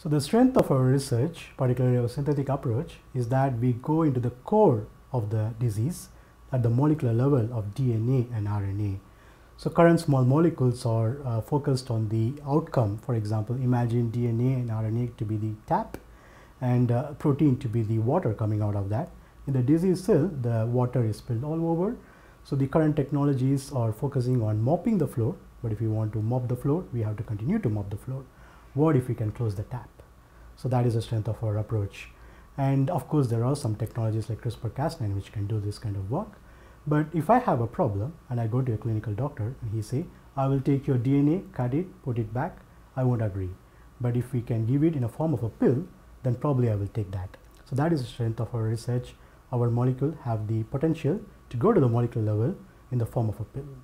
So the strength of our research, particularly our synthetic approach, is that we go into the core of the disease at the molecular level of DNA and RNA. So current small molecules are uh, focused on the outcome. For example, imagine DNA and RNA to be the tap and uh, protein to be the water coming out of that. In the disease cell, the water is spilled all over. So the current technologies are focusing on mopping the floor. But if we want to mop the floor, we have to continue to mop the floor. What if we can close the tap? So that is the strength of our approach. And of course, there are some technologies like CRISPR-Cas9 which can do this kind of work. But if I have a problem and I go to a clinical doctor and he say, I will take your DNA, cut it, put it back, I won't agree. But if we can give it in a form of a pill, then probably I will take that. So that is the strength of our research. Our molecule have the potential to go to the molecular level in the form of a pill.